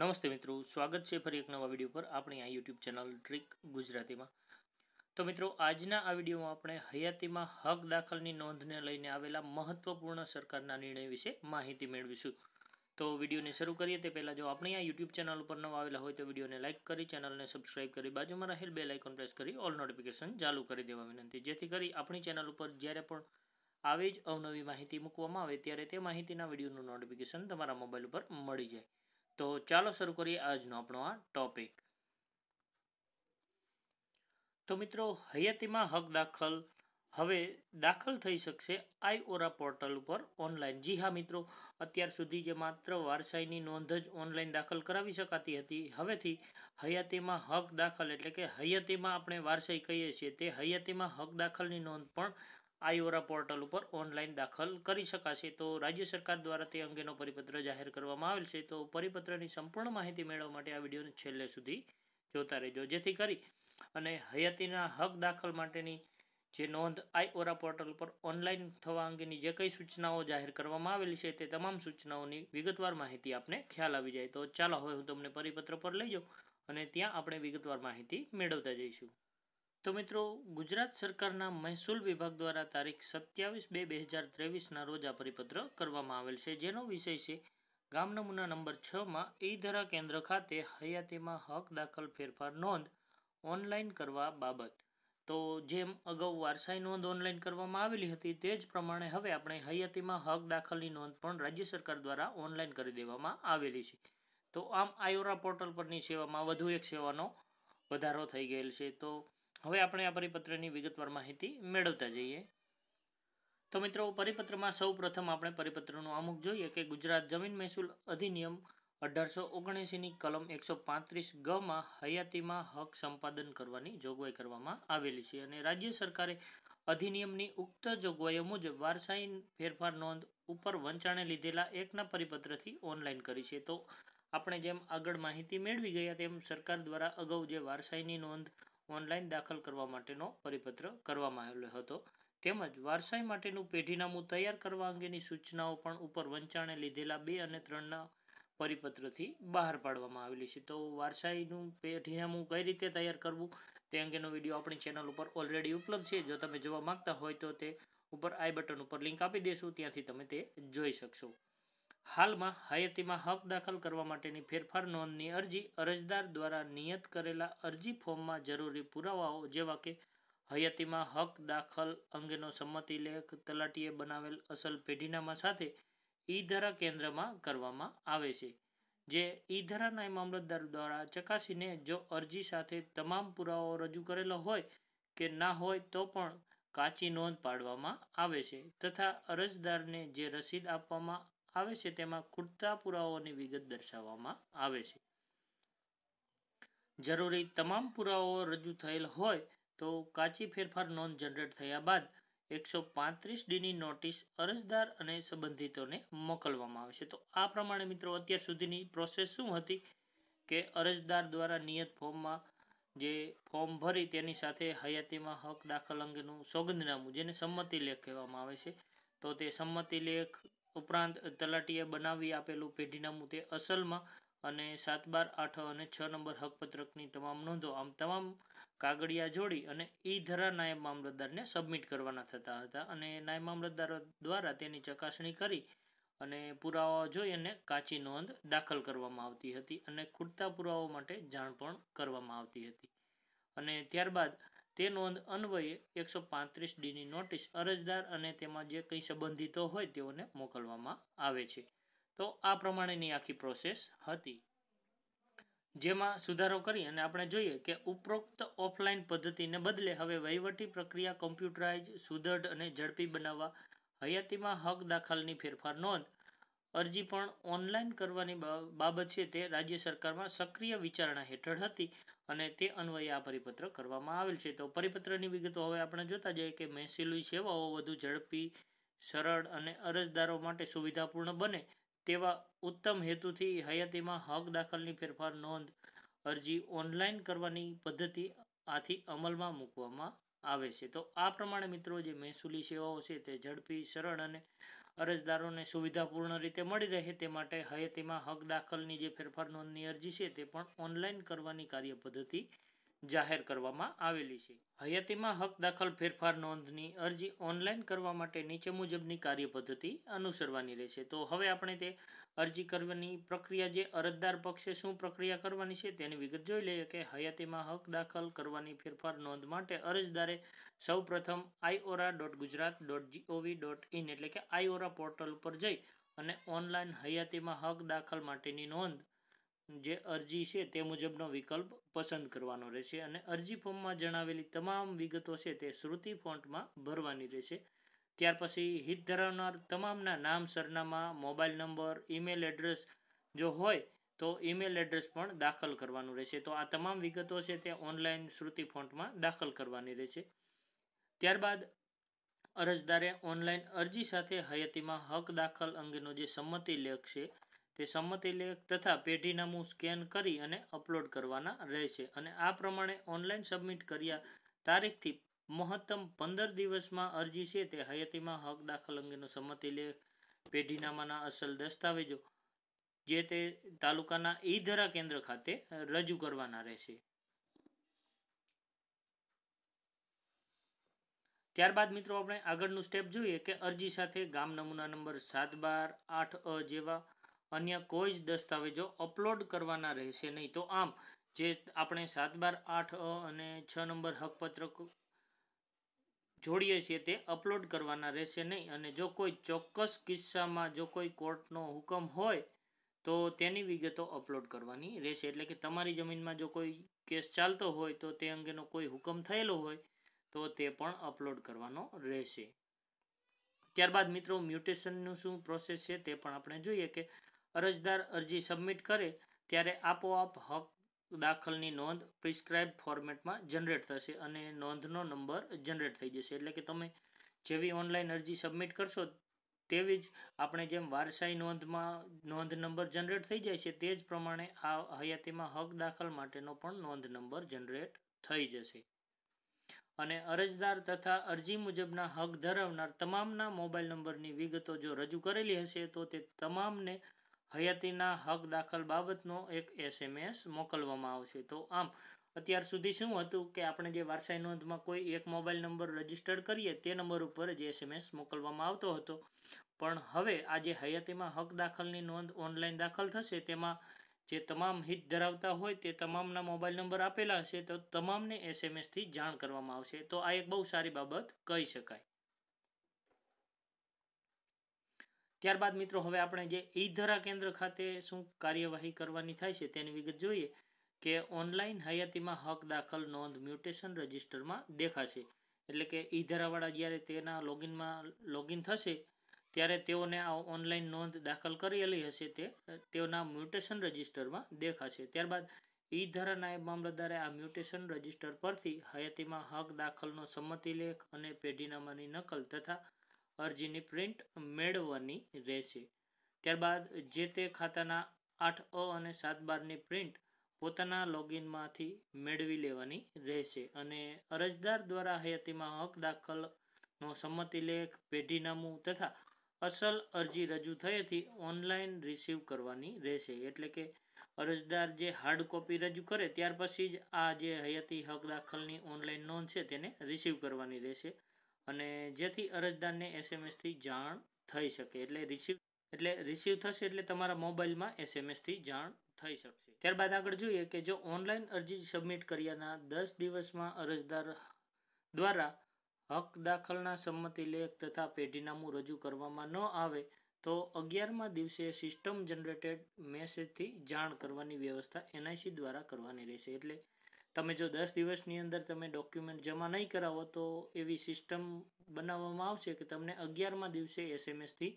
નમસ્તે મિત્રો સ્વાગત છે ફરી એક નવા વિડીયો પર આપણી આ યુટ્યુબ ચેનલ ટ્રીક ગુજરાતીમાં તો મિત્રો આજના આ વિડીયોમાં આપણે હયાતીમાં હક દાખલની નોંધને લઈને આવેલા મહત્વપૂર્ણ સરકારના નિર્ણય વિશે માહિતી મેળવીશું તો વિડીયોને શરૂ કરીએ તે પહેલાં જો આપણી આ યુટ્યુબ ચેનલ ઉપર નવા આવેલા હોય તો વિડીયોને લાઇક કરી ચેનલને સબસ્ક્રાઇબ કરી બાજુમાં રહેલ બે લાઇકોન પ્રેસ કરી ઓલ નોટિફિકેશન ચાલુ કરી દેવા વિનંતી જેથી કરી આપણી ચેનલ ઉપર જ્યારે પણ આવી જ અવનવી માહિતી મૂકવામાં આવે ત્યારે તે માહિતીના વિડીયોનું નોટિફિકેશન તમારા મોબાઈલ ઉપર મળી જાય તો ચાલો શરૂ કરીએ આજનો આપણો આ ટોપિક તો મિત્રો હયાતીમાં હક દાખલ હવે દાખલ થઈ શકશે આઈઓરા પોર્ટલ ઉપર ઓનલાઈન જી હા મિત્રો અત્યાર સુધી જે માત્ર વારસાઈની નોંધ જ ઓનલાઈન દાખલ કરાવી શકાતી હતી હવેથી હયાતીમાં હક દાખલ એટલે કે હયાતીમાં આપણે વારસાઈ કહીએ છીએ તે હયાતીમાં હક દાખલની નોંધ પણ આઈઓરા પોર્ટલ ઉપર ઓનલાઈન દાખલ કરી શકાશે તો રાજ્ય સરકાર દ્વારા તે અંગેનો પરિપત્ર જાહેર કરવામાં આવેલ છે તો પરિપત્રની સંપૂર્ણ માહિતી મેળવવા માટે આ વિડીયોને છેલ્લે સુધી જોતા રહેજો જેથી કરી અને હયાતીના હક દાખલ માટેની જે નોંધ આઈઓરા પોર્ટલ પર ઓનલાઈન થવા અંગેની જે કંઈ સૂચનાઓ જાહેર કરવામાં આવેલી છે તે તમામ સૂચનાઓની વિગતવાર માહિતી આપને ખ્યાલ આવી જાય તો ચાલો હવે હું તમને પરિપત્ર પર લઈ જાઉં અને ત્યાં આપણે વિગતવાર માહિતી મેળવતા જઈશું તો મિત્રો ગુજરાત સરકારના મહેસૂલ વિભાગ દ્વારા તારીખ સત્યાવીસ બે બે હજાર ત્રેવીસના રોજ આ પરિપત્ર કરવામાં આવેલ છે જેનો વિષય છે ગામ નમૂના નંબર છમાં ઈધરા કેન્દ્ર ખાતે હયાતીમાં હક દાખલ ફેરફાર નોંધ ઓનલાઈન કરવા બાબત તો જેમ અગાઉ વારસાઈ નોંધ ઓનલાઈન કરવામાં આવેલી હતી તે જ પ્રમાણે હવે આપણે હયાતીમાં હક દાખલની નોંધ પણ રાજ્ય સરકાર દ્વારા ઓનલાઈન કરી દેવામાં આવેલી છે તો આમ આયોરા પોર્ટલ પરની સેવામાં વધુ એક સેવાનો વધારો થઈ ગયેલ છે તો હવે આપણે આ પરિપત્રની વિગતવાર માહિતી મેળવતા જઈએ તો મિત્રો પરિપત્રમાં સૌ આપણે પરિપત્રનું અમુક જોઈએ કે ગુજરાત જમીન મહેસૂલ અધિનિયમ અઢારસો ઓગણએંસીની કલમ એકસો પાંત્રીસ ગમાં હયાતીમાં હક સંપાદન કરવાની જોગવાઈ કરવામાં આવેલી છે અને રાજ્ય સરકારે અધિનિયમની ઉક્ત જોગવાઈઓ મુજબ વારસાઈ ફેરફાર નોંધ ઉપર વંચાણે લીધેલા એકના પરિપત્રથી ઓનલાઈન કરી છે તો આપણે જેમ આગળ માહિતી મેળવી ગયા તેમ સરકાર દ્વારા અગાઉ જે વારસાઈની નોંધ ઓનલાઈન દાખલ કરવા માટેનો પરિપત્ર કરવામાં આવેલો હતો તેમજ વારસાઈ માટેનું પેઢીનામું તૈયાર કરવા અંગેની સૂચનાઓ પણ ઉપર વંચાણે લીધેલા બે અને ત્રણના પરિપત્રથી બહાર પાડવામાં આવેલી છે તો વારસાઈનું પેઢીનામું કઈ રીતે તૈયાર કરવું તે અંગેનો વિડીયો આપણી ચેનલ ઉપર ઓલરેડી ઉપલબ્ધ છે જો તમે જોવા માંગતા હોય તો તે ઉપર આઈ બટન ઉપર લિંક આપી દેશું ત્યાંથી તમે તે જોઈ શકશો હાલમાં હયાતીમાં હક દાખલ કરવા માટેની ફેરફાર નોંધની અરજી અરજદાર દ્વારા નિયત કરેલા અરજી ફોર્મમાં જરૂરી પુરાવાઓ જેવા કે હયાતીમાં હક દાખલ અંગેનો સંમતિ લેખ તલાટીએ બનાવેલ અસલ પેઢીનામાં સાથે ઈધરા કેન્દ્રમાં કરવામાં આવે છે જે ઈધરાના મામલતદાર દ્વારા ચકાસીને જો અરજી સાથે તમામ પુરાવાઓ રજૂ કરેલો હોય કે ના હોય તો પણ કાચી નોંધ પાડવામાં આવે છે તથા અરજદારને જે રસીદ આપવામાં આવે છે તેમાં ખૂટતા પુરાવાઓની વિગત દર્શાવવામાં આવે છે જરૂરી તમામ પુરાવાઓ રજૂ થયેલ હોય તો કાચી ફેરફાર નોંધ જનરેટ થયા બાદ એકસો પાંત્રીસ ડીની નોટિસ અરજદાર અને સંબંધિતોને મોકલવામાં આવે છે તો આ પ્રમાણે મિત્રો અત્યાર સુધીની પ્રોસેસ શું હતી કે અરજદાર દ્વારા નિયત ફોર્મમાં જે ફોર્મ ભરી તેની સાથે હયાતીમાં હક દાખલ અંગેનું સોગંદનામું જેને સંમતિ લેખ કહેવામાં આવે છે તો તે સંમતિ લેખ ઉપરાંત તલાટીએ બનાવી આપેલું પેઢીનામું તે અસલમાં અને સાત બાર આઠ અને છ નંબર હકપત્રકની તમામ નોંધો આમ તમામ કાગળિયા જોડી અને ઈ ધરા નાયબ મામલતદારને સબમિટ કરવાના થતા હતા અને નાયબ મામલતદાર દ્વારા તેની ચકાસણી કરી અને પુરાવા જોઈ અને કાચી નોંધ દાખલ કરવામાં આવતી હતી અને ખૂટતા પુરાવાઓ માટે જાણ પણ કરવામાં આવતી હતી અને ત્યારબાદ તે નોંધ અન્વયે એકસો પાંત્રીસ ડીની નોટિસ અરજદાર અને તેમાં જે કંઈ સંબંધિતો હોય તેઓને મોકલવામાં આવે છે તો આ પ્રમાણેની આખી પ્રોસેસ હતી જેમાં સુધારો કરી અને આપણે જોઈએ કે ઉપરોક્ત ઓફલાઈન પદ્ધતિને બદલે હવે વહીવટી પ્રક્રિયા કોમ્પ્યુટરાઇઝ સુદૃઢ અને ઝડપી બનાવવા હયાતીમાં હક દાખલની ફેરફાર નોંધ અરજી પણ ઓનલાઈન કરવાની બાબત છે તે રાજ્ય સરકારમાં સક્રિય વિચારણા હેઠળ હતી અને તે અન્વયે આ પરિપત્ર કરવામાં આવેલ છે તો પરિપત્રની વિગતો હવે આપણે જોતા જઈએ કે મહેસૂલી સેવાઓ વધુ ઝડપી સરળ અને અરજદારો માટે સુવિધાપૂર્ણ બને તેવા ઉત્તમ હેતુથી હયાતીમાં હક દાખલની ફેરફાર નોંધ અરજી ઓનલાઈન કરવાની પદ્ધતિ આથી અમલમાં મૂકવામાં આવે છે તો આ પ્રમાણે મિત્રો જે મહેસૂલી સેવાઓ છે તે ઝડપી સરળ અને અરજદારોને સુવિધાપૂર્ણ રીતે મળી રહે તે માટે હયાતીમાં હક દાખલની જે ફેરફાર નોંધની અરજી છે તે પણ ઓનલાઈન કરવાની કાર્યપદ્ધતિ જાહેર કરવામાં આવેલી છે હયાતીમાં હક દાખલ ફેરફાર નોંધની અરજી ઓનલાઈન કરવા માટે નીચે મુજબની કાર્યપદ્ધતિ અનુસરવાની રહેશે તો હવે આપણે તે અરજી કરવાની પ્રક્રિયા જે અરજદાર પક્ષે શું પ્રક્રિયા કરવાની છે તેની વિગત જોઈ લઈએ કે હયાતીમાં હક દાખલ કરવાની ફેરફાર નોંધ માટે અરજદારે સૌપ્રથમ iORA dot Gujarat dot gov dot in એટલે કે આઈઓરા પોર્ટલ પર જઈ અને ઓનલાઈન હયાતીમાં હક દાખલ માટેની નોંધ જે અરજી છે તે મુજબનો વિકલ્પ પસંદ કરવાનો રહેશે અને અરજી ફોર્મમાં જણાવેલી તમામ વિગતો છે તે શ્રુતિ ફોન્ટમાં ભરવાની રહેશે ત્યાર પછી હિત ધરાવનાર તમામના નામ સરનામા મોબાઈલ નંબર ઈમેલ એડ્રેસ જો હોય તો ઈમેલ એડ્રેસ પણ દાખલ કરવાનું રહેશે તો આ તમામ વિગતો છે તે ઓનલાઈન શ્રુતિ ફોન્ટમાં દાખલ કરવાની રહેશે ત્યારબાદ અરજદારે ઓનલાઈન અરજી સાથે હયાતીમાં હક દાખલ અંગેનો જે સંમતિ લેખ છે તે સંમતિ લેખ તથા પેઢીનામું સ્કેન કરી અને અપલોડ કરવાના રહેશે અને આ પ્રમાણે ઓનલાઈન સબમિટ કર્યા તારીખથી મહત્તમ પંદર દિવસમાં અરજી છે તે હયાતીમાં હક દાખલ અંગેનો સંમતિ લેખ પેઢીનામાના અસલ દસ્તાવેજો જે તે તાલુકાના ઈધરા કેન્દ્ર ખાતે રજૂ કરવાના રહેશે ત્યારબાદ મિત્રો આપણે આગળનું સ્ટેપ જોઈએ કે અરજી સાથે ગામ નમૂના નંબર સાત બાર આઠ અ જેવા અન્ય કોઈ જ દસ્તાવેજો અપલોડ કરવાના રહેશે નહીં તો આમ જે આપણે સાત બાર આઠ અને છ નંબર હકપત્રક જોડીએ છીએ તે અપલોડ કરવાના રહેશે નહીં અને જો કોઈ ચોક્કસ કિસ્સામાં જો કોઈ કોર્ટનો હુકમ હોય તો તેની વિગતો અપલોડ કરવાની રહેશે એટલે કે તમારી જમીનમાં જો કોઈ કેસ ચાલતો હોય તો તે અંગેનો કોઈ હુકમ થયેલો હોય તો તે પણ અપલોડ કરવાનો રહેશે ત્યારબાદ મિત્રો મ્યુટેશનનું શું પ્રોસેસ છે તે પણ આપણે જોઈએ કે અરજદાર અરજી સબમિટ કરે ત્યારે આપોઆપ હક દાખલની નોંધ પ્રિસ્ક્રાઇબ ફોર્મેટમાં જનરેટ થશે અને નોંધનો નંબર જનરેટ થઈ જશે એટલે કે તમે જેવી ઓનલાઈન અરજી સબમિટ કરશો તેવી જ આપણે જેમ વારસાઈ નોંધમાં નોંધ નંબર જનરેટ થઈ જાય છે તે જ પ્રમાણે આ હયાતીમાં હક દાખલ માટેનો પણ નોંધ નંબર જનરેટ થઈ જશે અને અરજદાર તથા અરજી મુજબના હક ધરાવનાર તમામના મોબાઈલ નંબરની વિગતો જો રજૂ કરેલી હશે તો તે તમામને હયાતીના હક દાખલ બાબતનો એક એસએમએસ મોકલવામાં આવશે તો આમ અત્યાર સુધી શું હતું કે આપણે જે વારસાઈ નોંધમાં કોઈ એક મોબાઈલ નંબર રજીસ્ટર્ડ કરીએ તે નંબર ઉપર જ એસએમએસ મોકલવામાં આવતો હતો પણ હવે આ જે હયાતીમાં હક દાખલની નોંધ ઓનલાઈન દાખલ થશે તેમાં જે તમામ હિત ધરાવતા હોય તે તમામના મોબાઈલ નંબર આપેલા હશે તો તમામને એસએમએસથી જાણ કરવામાં આવશે તો આ એક બહુ સારી બાબત કહી શકાય ત્યારબાદ મિત્રો હવે આપણે જે ઈધરા કેન્દ્ર ખાતે શું કાર્યવાહી કરવાની થાય છે તેની વિગત જોઈએ કે ઓનલાઈન હયાતીમાં હક દાખલ નોંધ મ્યુટેશન રજિસ્ટરમાં દેખાશે એટલે કે ઈધરાવાળા જ્યારે તેના લોગિનમાં લોગિન થશે ત્યારે તેઓને આ ઓનલાઈન નોંધ દાખલ કરેલી હશે તે તેઓના મ્યુટેશન રજિસ્ટરમાં દેખાશે ત્યારબાદ ઈ ધારા નાયબ મામલતદારે આ મ્યુટેશન રજિસ્ટર પરથી હયાતીમાં હક દાખલનો સંમતિ લેખ અને પેઢીનામાની નકલ તથા અરજીની પ્રિન્ટ મેળવવાની રહેશે ત્યારબાદ જે તે ખાતાના આઠ અ અને સાત બારની પ્રિન્ટ પોતાના લોગિનમાંથી મેળવી લેવાની રહેશે અને અરજદાર દ્વારા હયાતીમાં હક દાખલનો સંમતિલેખ પેઢીનામું તથા અસલ અરજી રજૂ થયેથી ઓનલાઈન રિસીવ કરવાની રહેશે એટલે કે અરજદાર જે હાર્ડ કોપી રજૂ કરે ત્યાર પછી જ આ જે હયાતી હક દાખલની ઓનલાઈન નોંધ છે તેને રિસીવ કરવાની રહેશે અને જેથી અરજદારને એસએમએસથી જાણ થઈ શકે એટલે રિસીવ એટલે રિસીવ થશે એટલે તમારા મોબાઈલમાં એસએમએસથી જાણ થઈ શકશે ત્યારબાદ આગળ જોઈએ કે જો ઓનલાઈન અરજી સબમિટ કર્યાના દસ દિવસમાં અરજદાર દ્વારા હક દાખલના સંમતિ લેખ તથા પેઢીનામું રજૂ કરવામાં ન આવે તો અગિયારમાં દિવસે સિસ્ટમ જનરેટેડ મેસેજથી જાણ કરવાની વ્યવસ્થા એનઆઈસી દ્વારા કરવાની રહેશે એટલે તમે જો દસ દિવસની અંદર તમે ડોક્યુમેન્ટ જમા નહીં કરાવો તો એવી સિસ્ટમ બનાવવામાં આવશે કે તમને અગિયારમાં દિવસે એસએમએસથી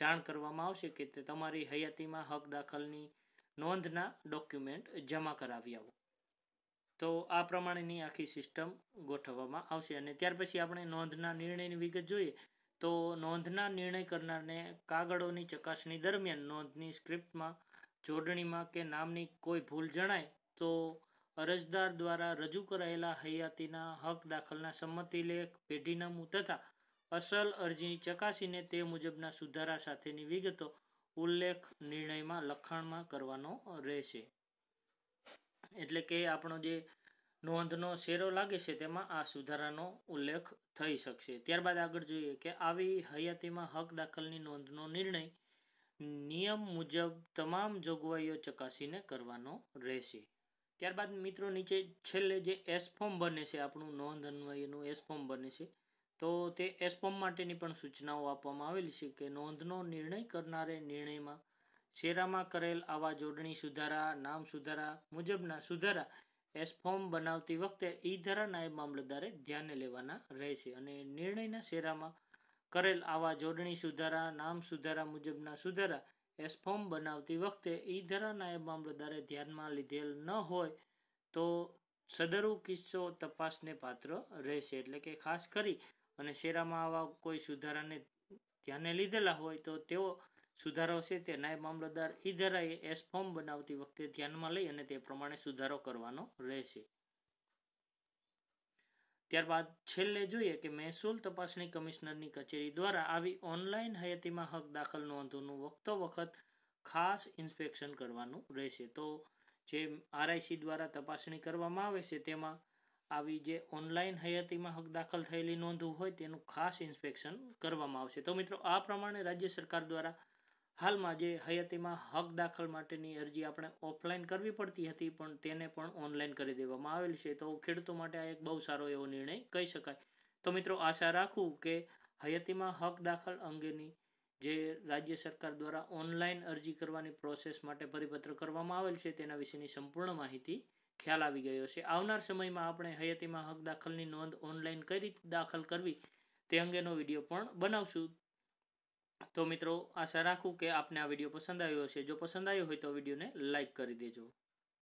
જાણ કરવામાં આવશે કે તમારી હયાતીમાં હક દાખલની નોંધના ડોક્યુમેન્ટ જમા કરાવી આવો તો આ પ્રમાણેની આખી સિસ્ટમ ગોઠવવામાં આવશે અને ત્યાર પછી આપણે નોંધના નિર્ણયની વિગત જોઈએ તો નોંધના નિર્ણય કરનારને કાગળોની ચકાસણી દરમિયાન નોંધની સ્ક્રિપ્ટમાં જોડણીમાં કે નામની કોઈ ભૂલ જણાય તો અરજદાર દ્વારા રજૂ કરાયેલા હયાતીના હક દાખલના સંમતિલેખ લેખ પેઢીનામું તથા અસલ અરજીની ચકાસીને તે મુજબના સુધારા સાથેની વિગતો ઉલ્લેખ નિર્ણયમાં લખાણમાં કરવાનો રહેશે એટલે કે આપણો જે નોંધનો શેરો લાગે છે તેમાં આ સુધારાનો ઉલ્લેખ થઈ શકશે ત્યારબાદ આગળ જોઈએ કે આવી હયાતીમાં હક દાખલની નોંધનો નિર્ણય નિયમ મુજબ તમામ જોગવાઈઓ ચકાસીને કરવાનો રહેશે ત્યારબાદ મિત્રો નીચે છેલ્લે જે એસ ફોર્મ બને છે આપણું નોંધ અન્વયનું એસ ફોર્મ બને છે તો તે એસ ફોર્મ માટેની પણ સૂચનાઓ આપવામાં આવેલી છે કે નોંધનો નિર્ણય કરનારે નિર્ણયમાં શેરામાં કરેલ આવા જોડણી સુધારા નામ સુધારા મુજબના સુધારા એસ ફોર્મ બનાવતી વખતે ઈ ધારા નાયબ મામલતદારે ધ્યાને લેવાના રહેશે અને નિર્ણયના શેરામાં કરેલ આવા જોડણી સુધારા નામ સુધારા મુજબના સુધારા એસફોર્મ બનાવતી વખતે ઈધરા નાયબ મામલતદારે ધ્યાનમાં લીધેલ ન હોય તો સદરુ કિસ્સો તપાસને પાત્ર રહેશે એટલે કે ખાસ કરી અને શેરામાં આવા કોઈ સુધારાને ધ્યાને લીધેલા હોય તો તેઓ સુધારો છે તે નાયબ મામલતદાર ઈધરાએ એસ ફોર્મ બનાવતી વખતે ધ્યાનમાં લઈ અને તે પ્રમાણે સુધારો કરવાનો રહેશે ત્યારબાદ છેલ્લે જોઈએ કે મહેસૂલ તપાસણી કમિશનરની કચેરી દ્વારા આવી ઓનલાઈન હયાતીમાં હક દાખલ નોંધોનું વખતો વખત ખાસ ઇન્સ્પેક્શન કરવાનું રહેશે તો જે આરઆઈસી દ્વારા તપાસણી કરવામાં આવે છે તેમાં આવી જે ઓનલાઈન હયાતીમાં હક દાખલ થયેલી નોંધવું હોય તેનું ખાસ ઇન્સ્પેક્શન કરવામાં આવશે તો મિત્રો આ પ્રમાણે રાજ્ય સરકાર દ્વારા હાલમાં જે હયાતીમાં હક દાખલ માટેની અરજી આપણે ઓફલાઈન કરવી પડતી હતી પણ તેને પણ ઓનલાઈન કરી દેવામાં આવેલ છે તો ખેડૂતો માટે આ એક બહુ સારો એવો નિર્ણય કહી શકાય તો મિત્રો આશા રાખું કે હયાતીમાં હક દાખલ અંગેની જે રાજ્ય સરકાર દ્વારા ઓનલાઈન અરજી કરવાની પ્રોસેસ માટે પરિપત્ર કરવામાં આવેલ છે તેના વિશેની સંપૂર્ણ માહિતી ખ્યાલ આવી ગયો છે આવનાર સમયમાં આપણે હયાતીમાં હક દાખલની નોંધ ઓનલાઈન કઈ રીતે દાખલ કરવી તે અંગેનો વિડીયો પણ બનાવશું તો મિત્રો આશા રાખું કે આપને આ વિડીયો પસંદ આવ્યો હશે જો પસંદ આવ્યો હોય તો વિડીયોને લાઇક કરી દેજો